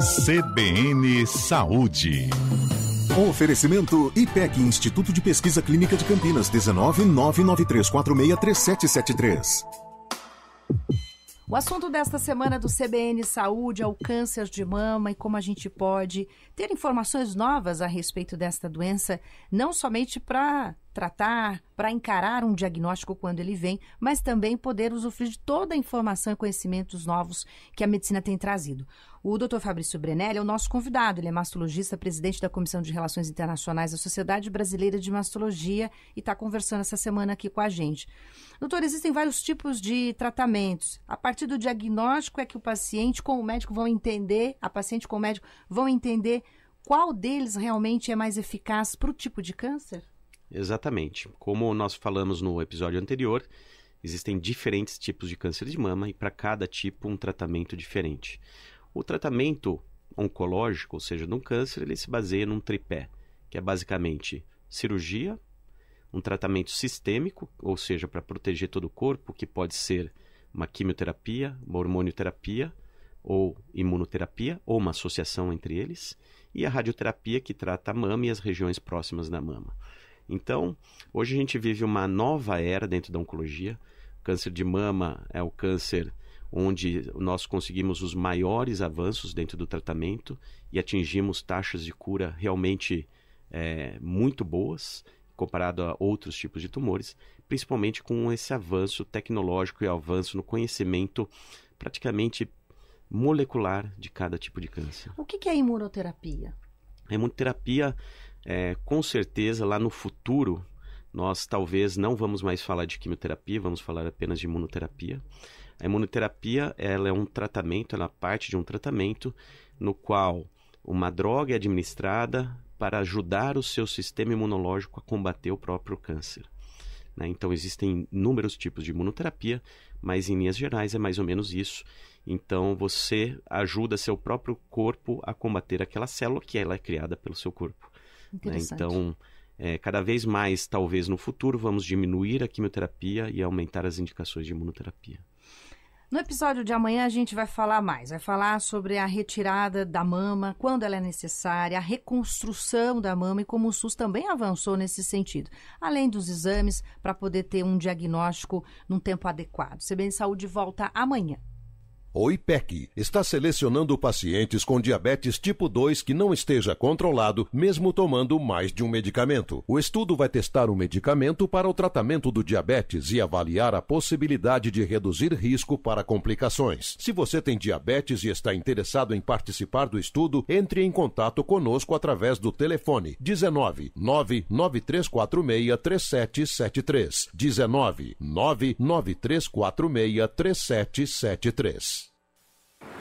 CBN Saúde. Oferecimento IPEC Instituto de Pesquisa Clínica de Campinas 19993463773. O assunto desta semana do CBN Saúde é o câncer de mama e como a gente pode ter informações novas a respeito desta doença, não somente para tratar, para encarar um diagnóstico quando ele vem, mas também poder usufruir de toda a informação e conhecimentos novos que a medicina tem trazido. O Dr. Fabrício Brenelli é o nosso convidado, ele é mastologista, presidente da Comissão de Relações Internacionais da Sociedade Brasileira de Mastologia e está conversando essa semana aqui com a gente. Doutor, existem vários tipos de tratamentos. A partir do diagnóstico é que o paciente com o médico vão entender, a paciente com o médico vão entender qual deles realmente é mais eficaz para o tipo de câncer? Exatamente. Como nós falamos no episódio anterior, existem diferentes tipos de câncer de mama e para cada tipo um tratamento diferente. O tratamento oncológico, ou seja, de um câncer, ele se baseia num tripé, que é basicamente cirurgia, um tratamento sistêmico, ou seja, para proteger todo o corpo, que pode ser uma quimioterapia, uma hormonioterapia ou imunoterapia, ou uma associação entre eles, e a radioterapia, que trata a mama e as regiões próximas da mama. Então, hoje a gente vive uma nova era dentro da oncologia. O câncer de mama é o câncer onde nós conseguimos os maiores avanços dentro do tratamento e atingimos taxas de cura realmente é, muito boas comparado a outros tipos de tumores, principalmente com esse avanço tecnológico e avanço no conhecimento praticamente molecular de cada tipo de câncer. O que é imunoterapia? A imunoterapia é, com certeza, lá no futuro, nós talvez não vamos mais falar de quimioterapia, vamos falar apenas de imunoterapia. A imunoterapia ela é um tratamento, ela é parte de um tratamento no qual uma droga é administrada para ajudar o seu sistema imunológico a combater o próprio câncer. Né? Então, existem inúmeros tipos de imunoterapia, mas em linhas gerais é mais ou menos isso. Então, você ajuda seu próprio corpo a combater aquela célula que ela é criada pelo seu corpo. Né? Então, é, cada vez mais, talvez no futuro, vamos diminuir a quimioterapia e aumentar as indicações de imunoterapia. No episódio de amanhã a gente vai falar mais, vai falar sobre a retirada da mama, quando ela é necessária, a reconstrução da mama e como o SUS também avançou nesse sentido, além dos exames para poder ter um diagnóstico num tempo adequado. Se bem Saúde volta amanhã ou IPEC, está selecionando pacientes com diabetes tipo 2 que não esteja controlado, mesmo tomando mais de um medicamento. O estudo vai testar um medicamento para o tratamento do diabetes e avaliar a possibilidade de reduzir risco para complicações. Se você tem diabetes e está interessado em participar do estudo, entre em contato conosco através do telefone 19 99346 3773. 19 99346 3773.